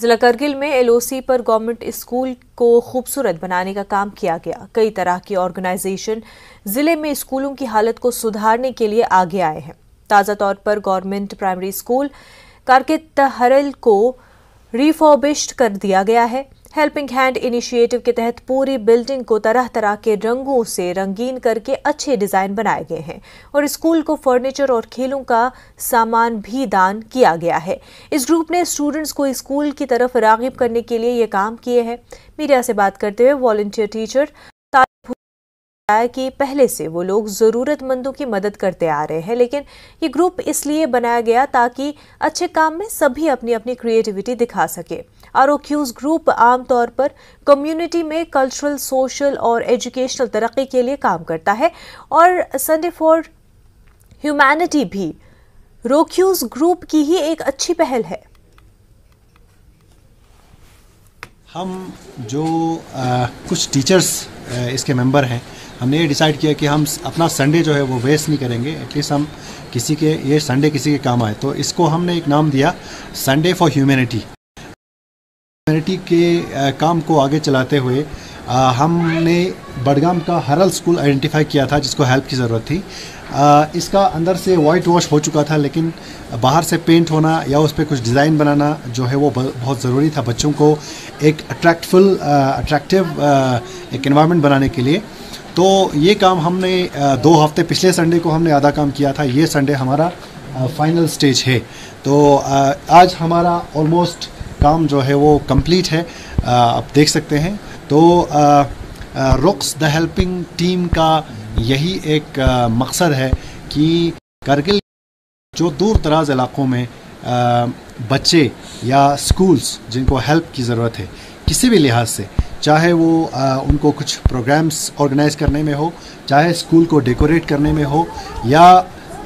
जिला करगिल में एलओसी पर गवर्नमेंट स्कूल को खूबसूरत बनाने का काम किया गया कई तरह की ऑर्गेनाइजेशन जिले में स्कूलों की हालत को सुधारने के लिए आगे आए हैं ताज़ा तौर पर गवर्नमेंट प्राइमरी स्कूल कारकित हरल को रिफॉर्बिश्ड कर दिया गया है हेल्पिंग हैंड इनिशिएटिव के तहत पूरी बिल्डिंग को तरह तरह के रंगों से रंगीन करके अच्छे डिजाइन बनाए गए हैं और स्कूल को फर्नीचर और खेलों का सामान भी दान किया गया है इस ग्रुप ने स्टूडेंट्स को स्कूल की तरफ रागिब करने के लिए ये काम किए हैं मीडिया से बात करते हुए वॉल्टियर टीचर बताया कि पहले से वो लोग ज़रूरतमंदों की मदद करते आ रहे हैं लेकिन ये ग्रुप इसलिए बनाया गया ताकि अच्छे काम में सभी अपनी अपनी क्रिएटिविटी दिखा सके आर ग्रुप आमतौर पर कम्युनिटी में कल्चरल सोशल और एजुकेशनल तरक्की के लिए काम करता है और संडे फॉर ह्यूमैनिटी भी रोक्यूज ग्रुप की ही एक अच्छी पहल है हम जो आ, कुछ टीचर्स आ, इसके मेंबर हैं हमने ये डिसाइड किया कि हम अपना संडे जो है वो वेस्ट नहीं करेंगे एटलीस्ट हम किसी के ये संडे किसी के काम आए तो इसको हमने एक नाम दिया संडे फॉर ह्यूमैनिटी ह्यूमैनिटी के आ, काम को आगे चलाते हुए आ, हमने बडगाम का हरल स्कूल आइडेंटिफाई किया था जिसको हेल्प की ज़रूरत थी इसका अंदर से वाइट वॉश हो चुका था लेकिन बाहर से पेंट होना या उस पर कुछ डिज़ाइन बनाना जो है वो बहुत ज़रूरी था बच्चों को एक अट्रैक्टफुल अट्रैक्टिव एक इन्वायरमेंट बनाने के लिए तो ये काम हमने दो हफ्ते पिछले संडे को हमने आधा काम किया था ये संडे हमारा फाइनल स्टेज है तो आज हमारा ऑलमोस्ट काम जो है वो कंप्लीट है आप देख सकते हैं तो रुक्स द हेल्पिंग टीम का यही एक मकसद है कि करगिल जो दूर दराज इलाक़ों में बच्चे या स्कूल्स जिनको हेल्प की ज़रूरत है किसी भी लिहाज से चाहे वो आ, उनको कुछ प्रोग्राम्स ऑर्गेनाइज करने में हो चाहे स्कूल को डेकोरेट करने में हो या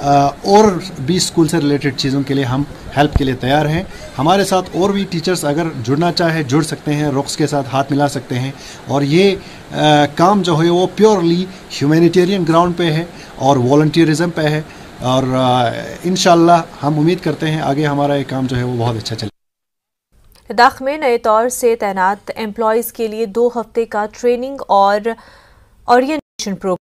और भी स्कूल से रिलेटेड चीज़ों के लिए हम हेल्प के लिए तैयार हैं हमारे साथ और भी टीचर्स अगर जुड़ना चाहे जुड़ सकते हैं रॉक्स के साथ हाथ मिला सकते हैं और ये आ, काम जो है वो प्योरली ह्यूमैनिटेरियन ग्राउंड पे है और वॉल्टियरिज़म पे है और इन हम उम्मीद करते हैं आगे हमारा ये काम जो है वो बहुत अच्छा चले लद्दाख में नए तौर से तैनात एम्प्लॉयज़ के लिए दो हफ्ते का ट्रेनिंग और ओरिएंटेशन प्रोग्राम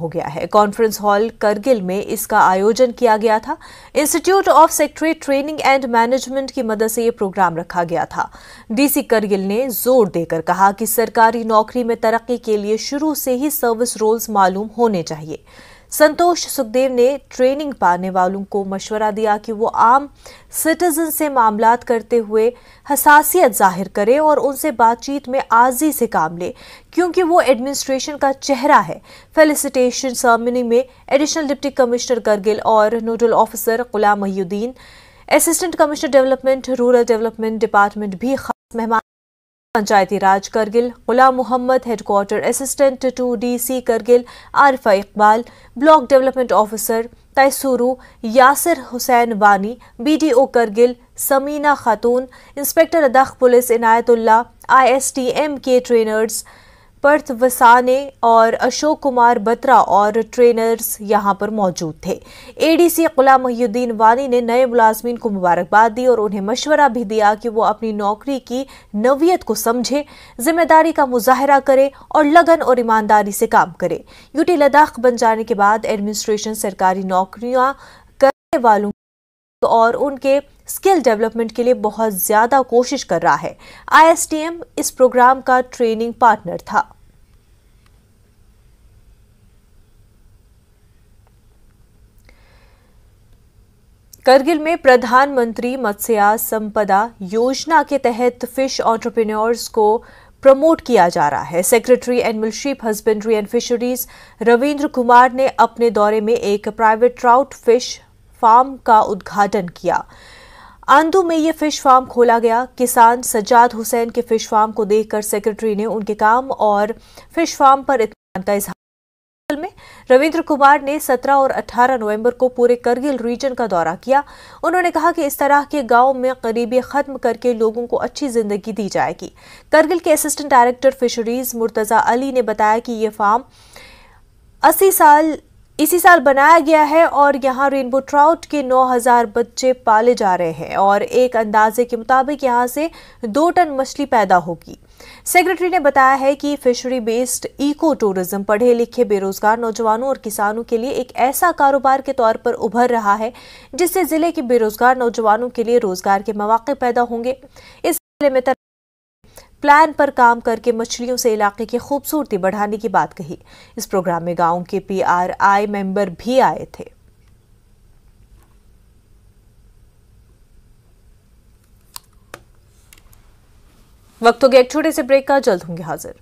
हो गया है कॉन्फ्रेंस हॉल करगिल में इसका आयोजन किया गया था institute of secretary training and management की मदद से यह प्रोग्राम रखा गया था डीसी करगिल ने जोर देकर कहा कि सरकारी नौकरी में तरक्की के लिए शुरू से ही सर्विस रोल्स मालूम होने चाहिए संतोष सुखदेव ने ट्रेनिंग पाने वालों को मशवरा दिया कि वो आम सिटीजन से मामला करते हुए हसासियत जाहिर करें और उनसे बातचीत में आजी से काम ले क्योंकि वो एडमिनिस्ट्रेशन का चेहरा है फेलिसिटेशन सर्मनी में एडिशनल डिप्टी कमिश्नर करगिल और nodal officer Ghulam Mohiuddin assistant commissioner development rural development department भी खास मेहमान Panchayati Raj Kargil Ghulam Mohammad headquarter assistant to DC Kargil Arifa Iqbal block development officer Taisuru Yasir Hussain Wani BDO Kargil Samina Khatoon inspector अदख पुलिस इनायतुल्ला आईएसटीएम के ट्रेनर्स पर्थ वसाने और अशोक कुमार बत्रा और ट्रेनर्स यहां पर मौजूद थे एडीसी गुलाम महीद्दीन वानी ने नए मुलाजमीन को मुबारकबाद दी और उन्हें मशवरा भी दिया कि वो अपनी नौकरी की नवीयत को समझे जिम्मेदारी का मुजाहरा करें और लगन और ईमानदारी से काम करें यूटी लद्दाख बन जाने के बाद एडमिनिस्ट्रेशन सरकारी नौकरियां करने वालों और उनके स्किल डेवलपमेंट के लिए बहुत ज़्यादा कोशिश कर रहा है आईएसटीएम इस प्रोग्राम का ट्रेनिंग पार्टनर था करगिल में प्रधानमंत्री मत्स्या संपदा योजना के तहत फिश ऑन्टरप्रेन्योर्स को प्रमोट किया जा रहा है secretary animal sheep husbandry and fisheries Ravindra Kumar ने अपने दौरे में एक प्राइवेट ट्राउट फिश फार्म का उद्घाटन किया आंदू में ये फिश फार्म खोला गया किसान सज्जाद हुसैन के फिश फार्म को देखकर सेक्रेटरी ने उनके काम और फिश फार्म पर इतमान का इजहार में रविंद्र कुमार ने 17 और 18 नवंबर को पूरे करगिल रीजन का दौरा किया उन्होंने कहा कि इस तरह के गांव में गरीबी खत्म करके लोगों को अच्छी जिंदगी दी जाएगी करगिल के assistant director fisheries Murtaza Ali ने बताया कि ये फार्म अस्सी साल इसी साल बनाया गया है और यहाँ रेनबो ट्राउट के 9000 बच्चे पाले जा रहे हैं और एक अंदाजे के मुताबिक यहाँ से दो टन मछली पैदा होगी सेक्रेटरी ने बताया है कि फिशरी बेस्ड इको टूरिज्म पढ़े लिखे बेरोजगार नौजवानों और किसानों के लिए एक ऐसा कारोबार के तौर पर उभर रहा है जिससे जिले के बेरोजगार नौजवानों के लिए रोजगार के मौके पैदा होंगे इस जिले में प्लान पर काम करके मछलियों से इलाके की खूबसूरती बढ़ाने की बात कही इस प्रोग्राम में गांव के पीआरआई मेंबर भी आए थे वक्त हो गया एक छोटे से ब्रेक का जल्द होंगे हाजिर